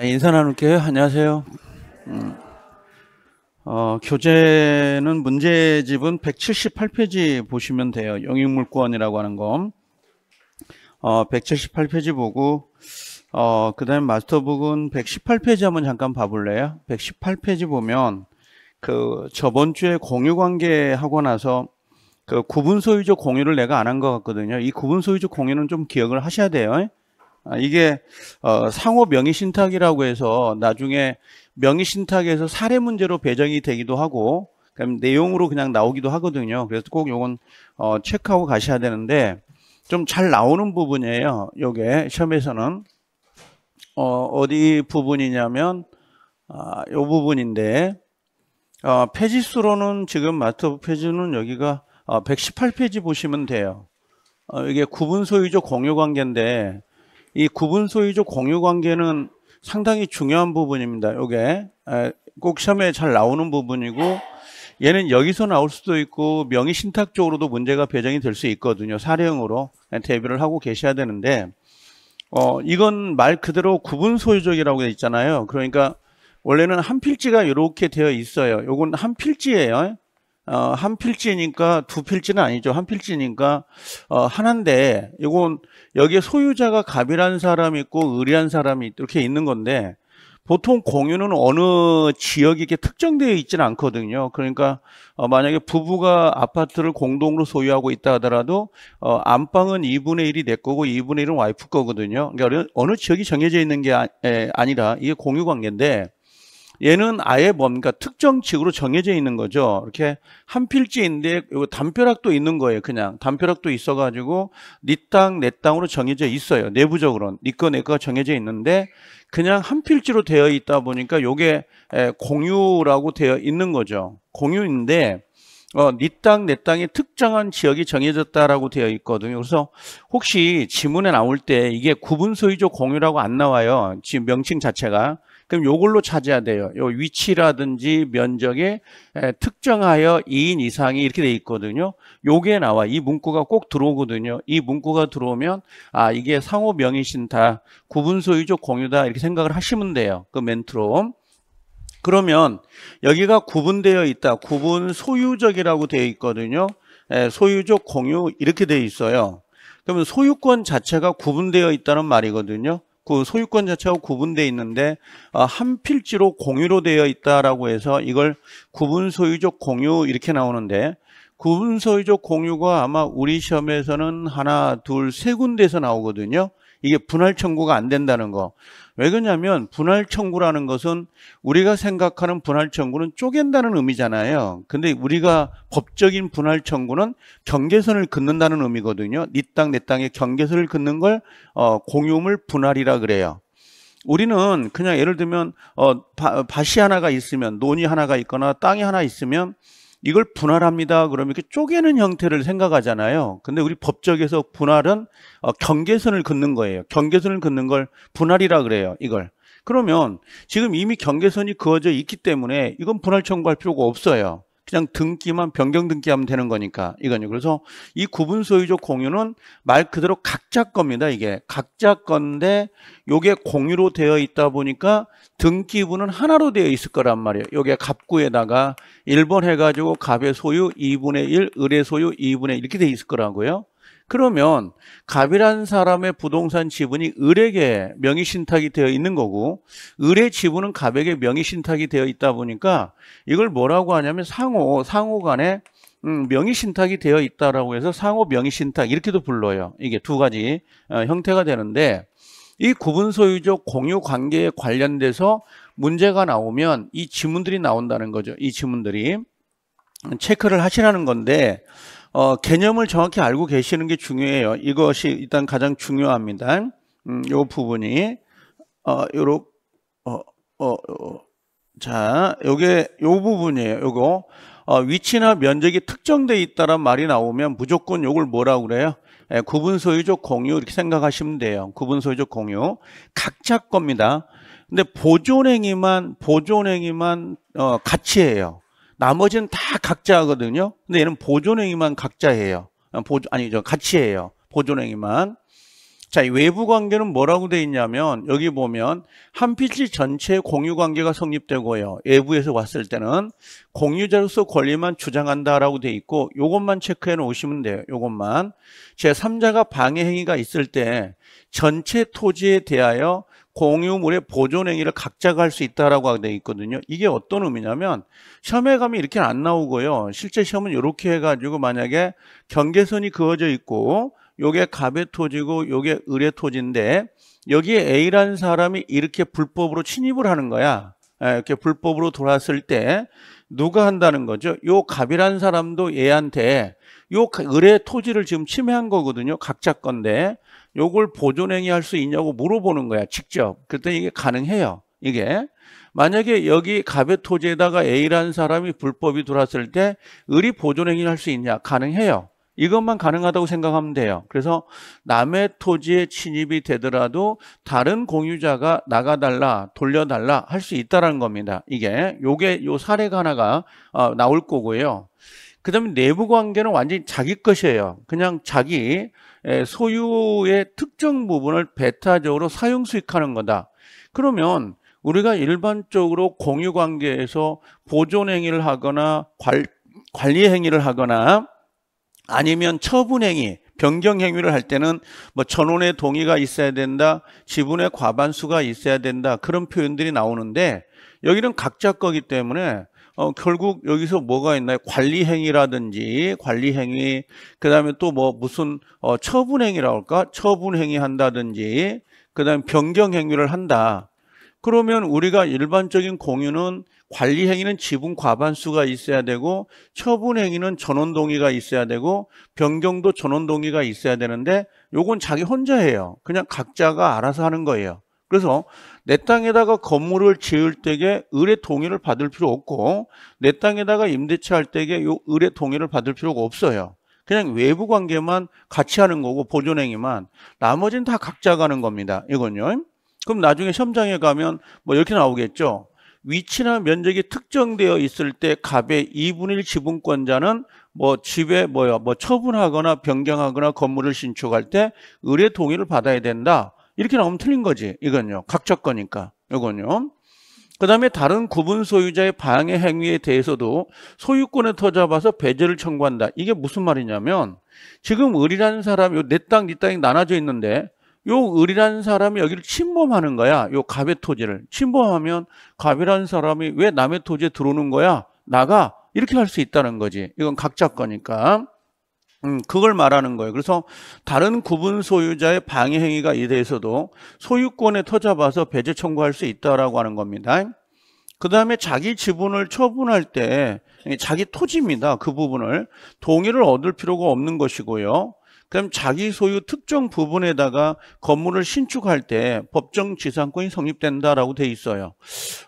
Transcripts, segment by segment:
아, 인사 나눌게요. 안녕하세요. 음, 어, 교재는 문제집은 178페이지 보시면 돼요. 영익물권이라고 하는 거. 어, 178페이지 보고 어, 그 다음에 마스터북은 118페이지 한번 잠깐 봐볼래요? 118페이지 보면 그 저번 주에 공유관계 하고 나서 그 구분 소유주 공유를 내가 안 한 것 같거든요. 이 구분 소유주 공유는 좀 기억을 하셔야 돼요. 아, 이게 어, 상호 명의신탁이라고 해서 나중에 명의신탁에서 사례 문제로 배정이 되기도 하고 그다 내용으로 그냥 나오기도 하거든요. 그래서 꼭 요건 어, 체크하고 가셔야 되는데 좀 잘 나오는 부분이에요. 요게 시험에서는 어, 디 부분이냐면 아, 요 부분인데 어, 페이지 수로는 지금 마트업 페이지는 여기가 118페이지 어, 보시면 돼요. 이게 구분 소유적 공유 관계인데 이 구분 소유주 공유 관계는 상당히 중요한 부분입니다. 요게 꼭 시험에 잘 나오는 부분이고 얘는 여기서 나올 수도 있고 명의 신탁 적으로도 문제가 배정이 될 수 있거든요. 사례형으로 대비를 하고 계셔야 되는데 어 이건 말 그대로 구분 소유적이라고 돼 있잖아요. 그러니까 원래는 한 필지가 이렇게 되어 있어요. 요건 한 필지예요. 어, 한 필지니까 두 필지는 아니죠. 한 필지니까 어, 하나인데 이건 여기에 소유자가 갑이라는 사람이 있고 을이라는 사람이 이렇게 있는 건데 보통 공유는 어느 지역이 이렇게 특정되어 있지는 않거든요. 그러니까 어, 만약에 부부가 아파트를 공동으로 소유하고 있다 하더라도 어, 안방은 2분의 1이 내 거고 2분의 1은 와이프 거거든요. 그러니까 어느 지역이 정해져 있는 게 아, 에, 예, 아니라 이게 공유 관계인데 얘는 아예 뭡니까? 특정 칙으로 정해져 있는 거죠. 이렇게 한 필지인데 요 담벼락도 있는 거예요. 그냥 담벼락도 있어가지고 네 땅, 내 땅으로 정해져 있어요. 내부적으로는 네 거, 내 거가 정해져 있는데 그냥 한 필지로 되어 있다 보니까 요게 공유라고 되어 있는 거죠. 공유인데 어, 네 땅, 내 땅의 특정한 지역이 정해졌다라고 되어 있거든요. 그래서 혹시 지문에 나올 때 이게 구분소유조 공유라고 안 나와요. 지금 명칭 자체가. 그럼 요걸로 찾아야 돼요. 요 위치라든지 면적에 특정하여 2인 이상이 이렇게 돼 있거든요. 요게 나와. 이 문구가 꼭 들어오거든요. 이 문구가 들어오면 아 이게 상호 명의신다, 구분 소유적 공유다 이렇게 생각을 하시면 돼요. 그 멘트로. 그러면 여기가 구분되어 있다. 구분 소유적이라고 되어 있거든요. 소유적 공유 이렇게 되어 있어요. 그러면 소유권 자체가 구분되어 있다는 말이거든요. 그 소유권 자체가 구분돼 있는데 아, 한 필지로 공유로 되어 있다라고 해서 이걸 구분 소유적 공유 이렇게 나오는데 구분 소유적 공유가 아마 우리 시험에서는 하나 둘 세군데서 나오거든요. 이게 분할 청구가 안 된다는 거. 왜 그러냐면 분할 청구라는 것은 우리가 생각하는 분할 청구는 쪼갠다는 의미잖아요. 근데 우리가 법적인 분할 청구는 경계선을 긋는다는 의미거든요. 네 땅, 내 땅에 경계선을 긋는 걸 어, 공유물 분할이라 그래요. 우리는 그냥 예를 들면 어, 밭이 하나가 있으면 논이 하나가 있거나 땅이 하나 있으면 이걸 분할합니다. 그러면 이렇게 쪼개는 형태를 생각하잖아요. 근데 우리 법적에서 분할은 어, 경계선을 긋는 거예요. 경계선을 긋는 걸 분할이라 그래요. 이걸. 그러면 지금 이미 경계선이 그어져 있기 때문에 이건 분할 청구할 필요가 없어요. 그냥 등기만 변경 등기하면 되는 거니까 이거요 그래서 이 구분 소유적 공유는 말 그대로 각자 겁니다. 이게 각자 건데 요게 공유로 되어 있다 보니까 등기부는 하나로 되어 있을 거란 말이에요. 요게 갑구에다가 1번 해가지고 갑의 소유 2분의 1, 을의 소유 2분의 1 이렇게 되어 있을 거라고요. 그러면 갑이라는 사람의 부동산 지분이 을에게 명의 신탁이 되어 있는 거고 을의 지분은 갑에게 명의 신탁이 되어 있다 보니까 이걸 뭐라고 하냐면 상호 상호 간에 음, 명의 신탁이 되어 있다라고 해서 상호 명의 신탁 이렇게도 불러요. 이게 두 가지 어, 형태가 되는데 이 구분 소유적 공유 관계에 관련돼서 문제가 나오면 이 지문들이 나온다는 거죠. 이 지문들이 체크를 하시라는 건데 어, 개념을 정확히 알고 계시는 게 중요해요. 이것이 일단 가장 중요합니다. 음, 부분이 어, 요렇 어, 어, 어, 자, 요게 요 부분이에요. 요거 어, 위치나 면적이 특정돼 있다란 말이 나오면 무조건 요걸 뭐라고 그래요? 예, 구분 소유적 공유 이렇게 생각하시면 돼요. 구분 소유적 공유 각자 겁니다. 근데 보존행위만 보존행위만 어, 같이 해요. 나머지는 다 각자 하거든요. 근데 얘는 보존행위만 각자 해요. 어, 보존 아니죠. 같이 해요. 보존행위만. 자, 이 외부 관계는 뭐라고 돼 있냐면 여기 보면 한 필지 전체의 공유 관계가 성립되고요. 외부에서 왔을 때는 공유자로서 권리만 주장한다라고 돼 있고 요것만 체크해 놓으시면 돼요. 요것만. 제3자가 방해 행위가 있을 때 전체 토지에 대하여 공유물의 보존행위를 각자가 할 수 있다라고 되어 있거든요. 이게 어떤 의미냐면 시험에 가면 이렇게 안 나오고요. 실제 시험은 이렇게 해가지고 만약에 경계선이 그어져 있고 요게 갑의 토지고 요게 을의 토지인데 여기에 A라는 사람이 이렇게 불법으로 침입을 하는 거야. 예, 이렇게 불법으로 돌았을 때 누가 한다는 거죠? 요 갑이라는 사람도 얘한테 요 을의 토지를 지금 침해한 거거든요. 각자 건데 요걸 보존행위 할 수 있냐고 물어보는 거야. 직접. 그때 이게 가능해요. 이게 만약에 여기 갑의 토지에다가 A라는 사람이 불법이 들어왔을 때 을이 보존행위를 할 수 있냐? 가능해요. 이것만 가능하다고 생각하면 돼요. 그래서 남의 토지에 침입이 되더라도 다른 공유자가 나가달라, 돌려달라 할 수 있다라는 겁니다. 이게 요게 요 사례가 하나가 어, 나올 거고요. 그 다음에 내부 관계는 완전히 자기 것이에요. 그냥 자기 소유의 특정 부분을 배타적으로 사용 수익하는 거다. 그러면 우리가 일반적으로 공유 관계에서 보존 행위를 하거나 관, 관리 행위를 하거나 아니면 처분 행위, 변경 행위를 할 때는 뭐 전원의 동의가 있어야 된다, 지분의 과반수가 있어야 된다 그런 표현들이 나오는데 여기는 각자 거기 때문에 어, 결국 여기서 뭐가 있나요? 관리행위라든지 관리행위, 그 다음에 또 뭐 무슨 어, 처분행위라고 할까? 처분행위 한다든지, 그 다음에 변경행위를 한다. 그러면 우리가 일반적인 공유는 관리 행위는 지분 과반수가 있어야 되고 처분 행위는 전원 동의가 있어야 되고 변경도 전원 동의가 있어야 되는데 요건 자기 혼자 해요. 그냥 각자가 알아서 하는 거예요. 그래서 내 땅에다가 건물을 지을 때에 의뢰 동의를 받을 필요 없고 내 땅에다가 임대차 할 때에 요 의뢰 동의를 받을 필요가 없어요. 그냥 외부 관계만 같이 하는 거고 보존행위만 나머지는 다 각자가 하는 겁니다. 이건요. 그럼 나중에 현장에 가면 뭐 이렇게 나오겠죠. 위치나 면적이 특정되어 있을 때 갑의 2분의 1 지분권자는 뭐 집에 뭐야 뭐 처분하거나 변경하거나 건물을 신축할 때 의뢰 동의를 받아야 된다. 이렇게 나오면 틀린 거지. 이건요. 각자 거니까. 이건요. 그 다음에 다른 구분 소유자의 방해 행위에 대해서도 소유권을 터잡아서 배제를 청구한다. 이게 무슨 말이냐면 지금 을이라는 사람이 내 땅, 네 땅이 나눠져 있는데 요 을이라는 사람이 여기를 침범하는 거야. 요 갑의 토지를. 침범하면 갑이라는 사람이 왜 남의 토지에 들어오는 거야? 나가. 이렇게 할 수 있다는 거지. 이건 각자 거니까. 음, 그걸 말하는 거예요. 그래서 다른 구분 소유자의 방해 행위가 이에 대해서도 소유권에 터잡아서 배제 청구할 수 있다라고 하는 겁니다. 그 다음에 자기 지분을 처분할 때 자기 토지입니다. 그 부분을 동의를 얻을 필요가 없는 것이고요. 그럼 자기 소유 특정 부분에다가 건물을 신축할 때 법정 지상권이 성립된다라고 돼 있어요.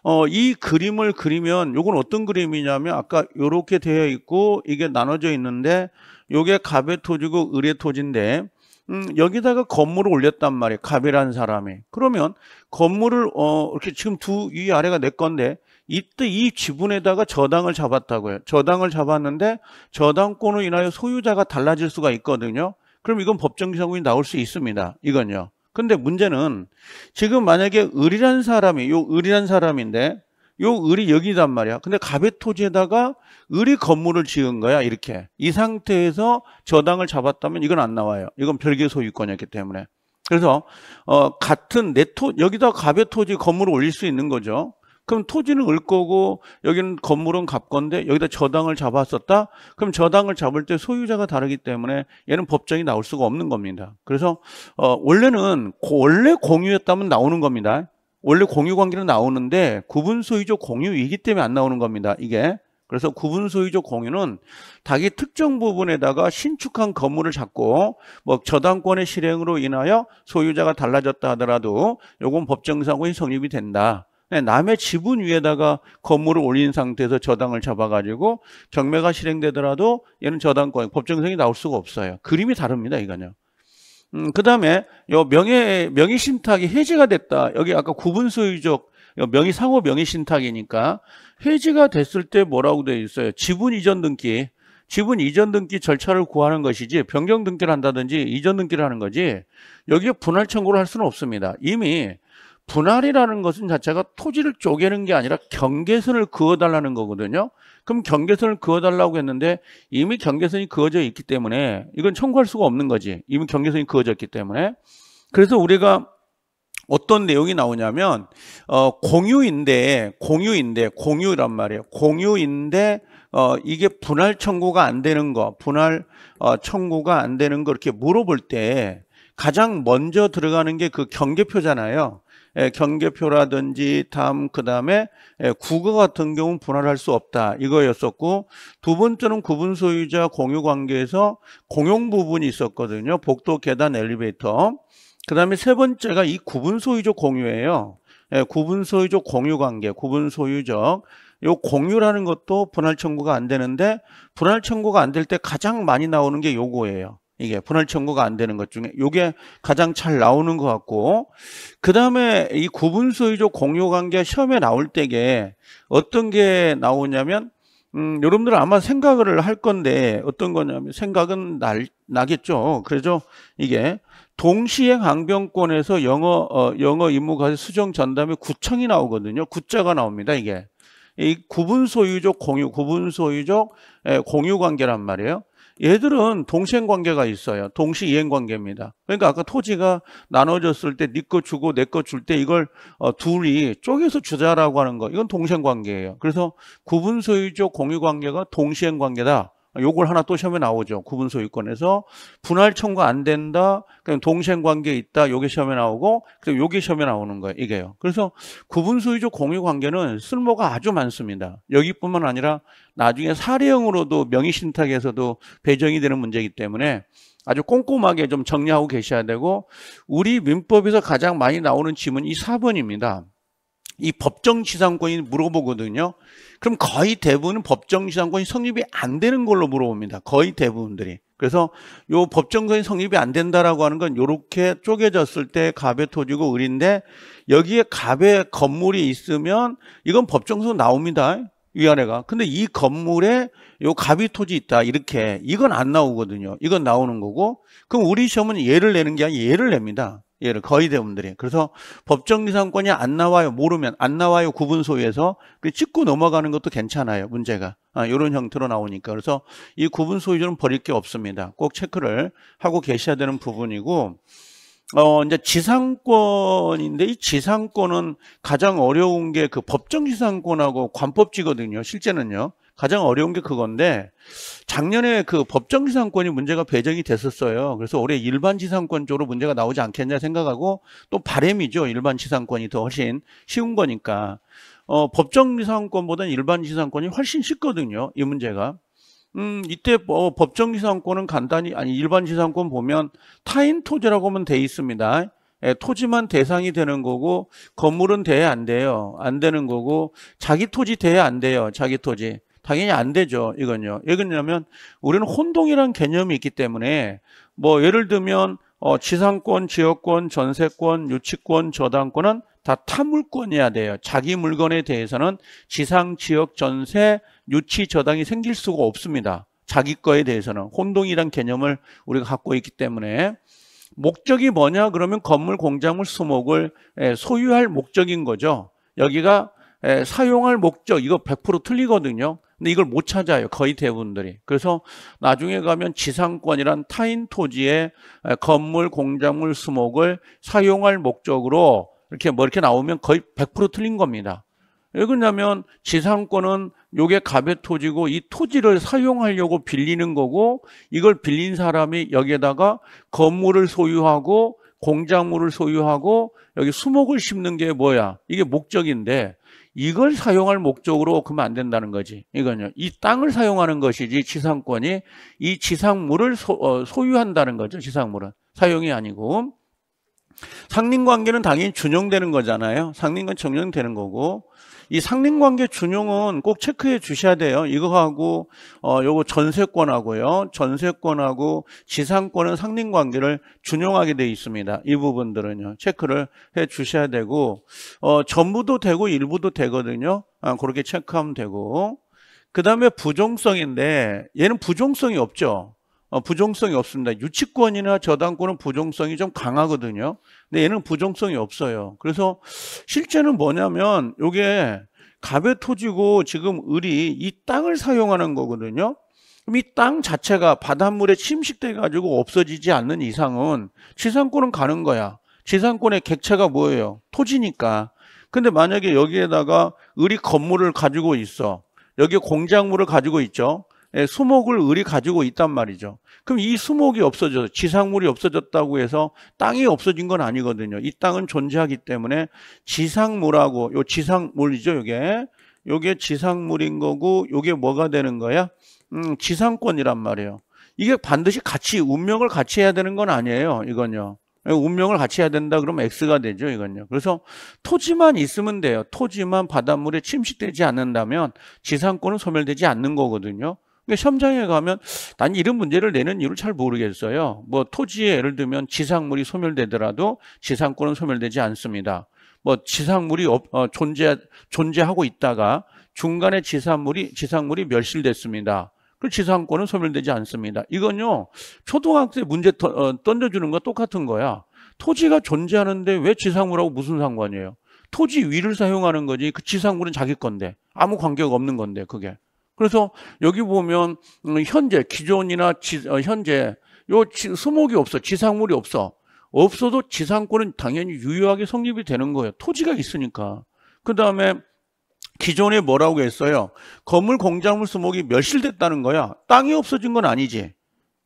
어, 이 그림을 그리면 이건 어떤 그림이냐면 아까 이렇게 되어 있고 이게 나눠져 있는데 요게 갑의 토지고 을의 토지인데 음, 여기다가 건물을 올렸단 말이에요. 갑이라는 사람이. 그러면 건물을 어, 이렇게 지금 두위 아래가 내 건데 이때 이 지분에다가 저당을 잡았다고요. 저당을 잡았는데 저당권으로 인하여 소유자가 달라질 수가 있거든요. 그럼 이건 법정기사고이 나올 수 있습니다. 이건요. 근데 문제는 지금 만약에 을이라는 사람이 요 을이라는 사람인데 요 을이 여기단 말이야. 근데 갑의 토지에다가 을이 건물을 지은 거야. 이렇게. 이 상태에서 저당을 잡았다면 이건 안 나와요. 이건 별개 소유권이었기 때문에. 그래서 어 같은 내 토 여기다 갑의 토지 건물을 올릴 수 있는 거죠. 그럼 토지는 을 거고 여기는 건물은 갑 건데 여기다 저당을 잡았었다? 그럼 저당을 잡을 때 소유자가 다르기 때문에 얘는 법정이 나올 수가 없는 겁니다. 그래서 어 원래는 원래 공유였다면 나오는 겁니다. 원래 공유 관계는 나오는데 구분 소유적 공유이기 때문에 안 나오는 겁니다. 이게. 그래서 구분 소유적 공유는 닭이 특정 부분에다가 신축한 건물을 잡고 뭐 저당권의 실행으로 인하여 소유자가 달라졌다 하더라도 요건 법정상고의 성립이 된다. 네, 남의 지분 위에다가 건물을 올린 상태에서 저당을 잡아가지고 경매가 실행되더라도 얘는 저당권, 법정성이 나올 수가 없어요. 그림이 다릅니다, 이거는. 음, 그 다음에 요 명예 명의 신탁이 해지가 됐다. 여기 아까 구분 소유적 명의 상호 명의 신탁이니까 해지가 됐을 때 뭐라고 되어 있어요? 지분 이전 등기, 지분 이전 등기 절차를 구하는 것이지 변경 등기를 한다든지 이전 등기를 하는 거지 여기에 분할 청구를 할 수는 없습니다. 이미 분할이라는 것은 자체가 토지를 쪼개는 게 아니라 경계선을 그어달라는 거거든요. 그럼 경계선을 그어달라고 했는데 이미 경계선이 그어져 있기 때문에 이건 청구할 수가 없는 거지. 이미 경계선이 그어졌기 때문에. 그래서 우리가 어떤 내용이 나오냐면 어, 공유인데 공유인데 공유란 말이에요. 공유인데 어, 이게 분할 청구가 안 되는 거, 분할 어, 청구가 안 되는 거 이렇게 물어볼 때 가장 먼저 들어가는 게 그 경계표잖아요. 예, 경계표라든지 다음 그다음에 예, 국어 같은 경우는 분할할 수 없다 이거였었고 두 번째는 구분 소유자 공유 관계에서 공용 부분이 있었거든요 복도 계단 엘리베이터 그 다음에 세 번째가 이 구분 소유적 공유예요 예, 구분 소유적 공유 관계 구분 소유적 요 공유라는 것도 분할 청구가 안 되는데 분할 청구가 안 될 때 가장 많이 나오는 게 요거예요 이게 분할 청구가 안 되는 것 중에 요게 가장 잘 나오는 것 같고 그 다음에 이 구분 소유조 공유 관계 시험에 나올 때게 어떤 게 나오냐면 음, 여러분들 아마 생각을 할 건데 어떤 거냐면 생각은 날, 나겠죠. 그래서 이게 동시행 항변권에서 영어 어, 영어 임무과제 수정 전담에 구청이 나오거든요. 구자가 나옵니다. 이게 이 구분 소유적 공유 구분 소유적 공유 관계란 말이에요. 얘들은 동시행 관계가 있어요. 동시 이행 관계입니다. 그러니까 아까 토지가 나눠졌을 때 네 거 주고 내 거 줄 때 이걸 어, 둘이 쪼개서 주자라고 하는 거. 이건 동시행 관계예요. 그래서 구분 소유적 공유 관계가 동시행 관계다. 요걸 하나 또 시험에 나오죠. 구분소유권에서 분할 청구 안 된다. 그냥 동생 관계 있다. 요게 시험에 나오고 그다음 요게 시험에 나오는 거예요. 이게요. 그래서 구분소유적 공유 관계는 쓸모가 아주 많습니다. 여기뿐만 아니라 나중에 사례형으로도 명의신탁에서도 배정이 되는 문제이기 때문에 아주 꼼꼼하게 좀 정리하고 계셔야 되고 우리 민법에서 가장 많이 나오는 지문 이 4번입니다. 이 법정지상권이 물어보거든요. 그럼 거의 대부분은 법정지상권이 성립이 안 되는 걸로 물어봅니다. 거의 대부분들이. 그래서 요 법정권이 성립이 안 된다라고 하는 건 요렇게 쪼개졌을 때 갑의 토지고 을인데 여기에 갑의 건물이 있으면 이건 법정서 나옵니다. 위원회가. 근데 이 건물에 요 갑이 토지 있다. 이렇게. 이건 안 나오거든요. 이건 나오는 거고. 그럼 우리 시험은 예를 내는 게 아니라 예를 냅니다. 이를 예, 거의 대부분들이. 그래서 법정지상권이 안 나와요. 모르면 안 나와요. 구분소유에서 찍고 그 넘어가는 것도 괜찮아요. 문제가. 아, 이런 형태로 나오니까. 그래서 이 구분소유주는 버릴 게 없습니다. 꼭 체크를 하고 계셔야 되는 부분이고 어, 이제 지상권인데 이 지상권은 가장 어려운 게 그 법정지상권하고 관법지거든요. 실제는요. 가장 어려운 게 그건데 작년에 그 법정지상권이 문제가 배정이 됐었어요. 그래서 올해 일반지상권 쪽으로 문제가 나오지 않겠냐 생각하고 또 바램이죠. 일반지상권이 더 훨씬 쉬운 거니까. 어, 법정지상권보다는 일반지상권이 훨씬 쉽거든요. 이 문제가. 음, 이때 뭐 법정지상권은 간단히 아니 일반지상권 보면 타인 토지라고 하면 돼 있습니다. 예, 토지만 대상이 되는 거고 건물은 돼야 안 돼요. 안 되는 거고 자기 토지 돼야 안 돼요. 자기 토지. 당연히 안 되죠. 이건요. 왜 그러냐면 우리는 혼동이란 개념이 있기 때문에 뭐 예를 들면 어, 지상권, 지역권, 전세권, 유치권, 저당권은 다 타물권이어야 돼요. 자기 물건에 대해서는 지상, 지역, 전세, 유치, 저당이 생길 수가 없습니다. 자기 거에 대해서는 혼동이란 개념을 우리가 갖고 있기 때문에 목적이 뭐냐 그러면 건물, 공작물, 수목을 소유할 목적인 거죠. 여기가 사용할 목적 이거 100% 틀리거든요. 근데 이걸 못 찾아요. 거의 대부분들이. 그래서 나중에 가면 지상권이란 타인 토지에 건물, 공작물, 수목을 사용할 목적으로 이렇게 뭐 이렇게 나오면 거의 100% 틀린 겁니다. 왜 그러냐면 지상권은 요게 갑의 토지고 이 토지를 사용하려고 빌리는 거고 이걸 빌린 사람이 여기에다가 건물을 소유하고 공작물을 소유하고 여기 수목을 심는 게 뭐야? 이게 목적인데 이걸 사용할 목적으로 그러면 안 된다는 거지. 이거는 이 땅을 사용하는 것이지 지상권이 이 지상물을 소, 어, 소유한다는 거죠. 지상물은 사용이 아니고 상린관계는 당연히 준용되는 거잖아요. 상린건 정용되는 거고 이 상린관계 준용은 꼭 체크해 주셔야 돼요. 이거하고 어 요거 전세권하고요. 전세권하고 지상권은 상린관계를 준용하게 돼 있습니다. 이 부분들은요. 체크를 해 주셔야 되고 어 전부도 되고 일부도 되거든요. 아, 그렇게 체크하면 되고 그 다음에 부정성인데 얘는 부정성이 없죠. 어, 부정성이 없습니다. 유치권이나 저당권은 부정성이 좀 강하거든요. 근데 얘는 부정성이 없어요. 그래서 실제는 뭐냐면 이게 갑의 토지고 지금 을이 이 땅을 사용하는 거거든요. 그럼 이 땅 자체가 바닷물에 침식돼 가지고 없어지지 않는 이상은 지상권은 가는 거야. 지상권의 객체가 뭐예요? 토지니까. 근데 만약에 여기에다가 을이 건물을 가지고 있어. 여기에 공작물을 가지고 있죠. 예, 수목을 을이 가지고 있단 말이죠. 그럼 이 수목이 없어져서 지상물이 없어졌다고 해서 땅이 없어진 건 아니거든요. 이 땅은 존재하기 때문에 지상물하고 요 지상물이죠, 이게 요게 지상물인 거고 이게 뭐가 되는 거야? 음, 지상권이란 말이에요. 이게 반드시 같이 운명을 같이 해야 되는 건 아니에요. 이건요. 예, 운명을 같이 해야 된다 그러면 X가 되죠 이건요 그래서 토지만 있으면 돼요 토지만 바닷물에 침식되지 않는다면 지상권은 소멸되지 않는 거거든요 그러니까 시험장에 가면 난 이런 문제를 내는 이유를 잘 모르겠어요. 뭐 토지에 예를 들면 지상물이 소멸되더라도 지상권은 소멸되지 않습니다. 뭐 지상물이 어, 존재 존재하고 있다가 중간에 지상물이 지상물이 멸실됐습니다. 그 지상권은 소멸되지 않습니다. 이건요 초등학생 문제 어, 던져주는 거 똑같은 거야. 토지가 존재하는데 왜 지상물하고 무슨 상관이에요? 토지 위를 사용하는 거지 그 지상물은 자기 건데 아무 관계가 없는 건데 그게. 그래서 여기 보면 음, 현재 기존이나 지, 어, 현재 요 수목이 없어 지상물이 없어 없어도 지상권은 당연히 유효하게 성립이 되는 거예요. 토지가 있으니까. 그 다음에 기존에 뭐라고 했어요? 건물 공작물 수목이 멸실됐다는 거야. 땅이 없어진 건 아니지.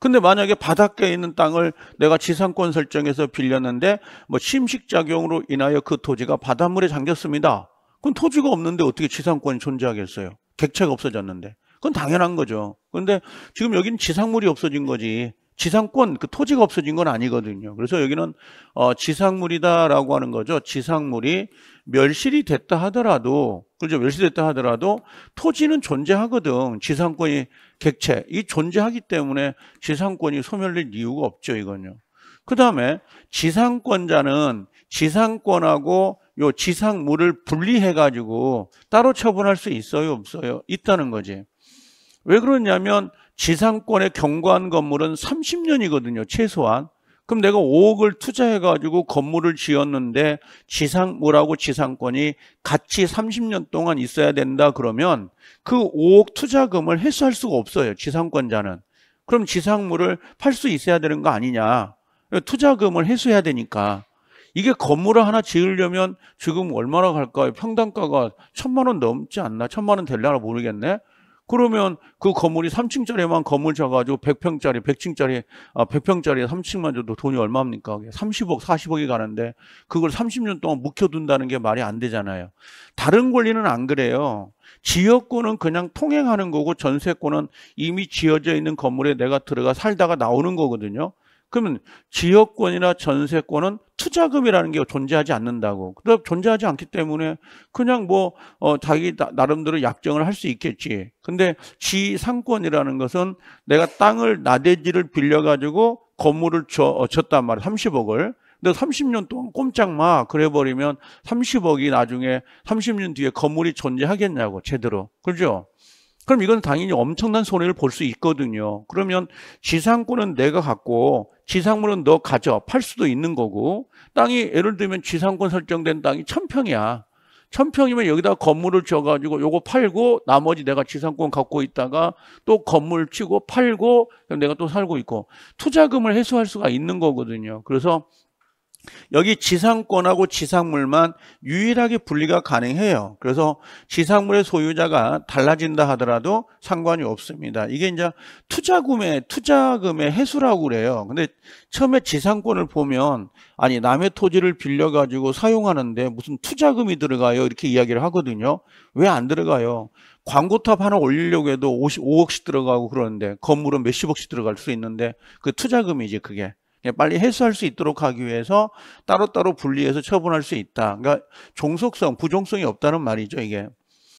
근데 만약에 바닷가에 있는 땅을 내가 지상권 설정해서 빌렸는데 뭐 침식작용으로 인하여 그 토지가 바닷물에 잠겼습니다. 그럼 토지가 없는데 어떻게 지상권이 존재하겠어요? 객체가 없어졌는데. 그건 당연한 거죠. 그런데 지금 여기는 지상물이 없어진 거지. 지상권, 그 토지가 없어진 건 아니거든요. 그래서 여기는 어, 지상물이다라고 하는 거죠. 지상물이 멸실이 됐다 하더라도, 그죠? 멸실됐다 하더라도 토지는 존재하거든. 지상권이 객체. 이 존재하기 때문에 지상권이 소멸될 이유가 없죠, 이건요. 그 다음에 지상권자는 지상권하고 요 지상물을 분리해가지고 따로 처분할 수 있어요? 없어요? 있다는 거지. 왜 그러냐면 지상권에 경과한 건물은 30년이거든요, 최소한. 그럼 내가 5억을 투자해가지고 건물을 지었는데 지상물하고 지상권이 같이 30년 동안 있어야 된다 그러면 그 5억 투자금을 회수할 수가 없어요, 지상권자는. 그럼 지상물을 팔 수 있어야 되는 거 아니냐. 투자금을 회수해야 되니까. 이게 건물을 하나 지으려면 지금 얼마나 갈까요? 평당가가 천만 원 넘지 않나? 천만 원 될려나 모르겠네. 그러면 그 건물이 3층짜리만 건물 잡아가지고 100평짜리, 100층짜리, 아, 100평짜리 3층만 줘도 돈이 얼마입니까? 30억, 40억이 가는데 그걸 30년 동안 묵혀둔다는 게 말이 안 되잖아요. 다른 권리는 안 그래요. 지역권은 그냥 통행하는 거고 전세권은 이미 지어져 있는 건물에 내가 들어가 살다가 나오는 거거든요. 그러면 지역권이나 전세권은 투자금이라는 게 존재하지 않는다고. 그다 그러니까 존재하지 않기 때문에 그냥 뭐 어, 자기 나, 름대로 약정을 할 수 있겠지. 근데 지상권이라는 것은 내가 땅을 나대지를 빌려가지고 건물을 줘, 어, 졌단 말이야. 30억을. 근데 30년 동안 꼼짝 마. 그래버리면 30억이 나중에 30년 뒤에 건물이 존재하겠냐고 제대로. 그죠? 그럼 이건 당연히 엄청난 손해를 볼 수 있거든요. 그러면 지상권은 내가 갖고 지상물은 너 가져 팔 수도 있는 거고 땅이 예를 들면 지상권 설정된 땅이 천평이야. 천평이면 여기다 건물을 지어가지고 요거 팔고 나머지 내가 지상권 갖고 있다가 또 건물 치고 팔고 내가 또 살고 있고 투자금을 회수할 수가 있는 거거든요. 그래서 여기 지상권하고 지상물만 유일하게 분리가 가능해요. 그래서 지상물의 소유자가 달라진다 하더라도 상관이 없습니다. 이게 이제 투자금의 투자금의 해수라고 그래요. 근데 처음에 지상권을 보면 아니 남의 토지를 빌려 가지고 사용하는데 무슨 투자금이 들어가요? 이렇게 이야기를 하거든요. 왜 안 들어가요? 광고탑 하나 올리려고 해도 55억씩 들어가고 그러는데 건물은 몇십억씩 들어갈 수 있는데 그 투자금이지 그게. 예, 빨리 해소할 수 있도록 하기 위해서 따로따로 분리해서 처분할 수 있다. 그러니까 종속성, 부종성이 없다는 말이죠, 이게.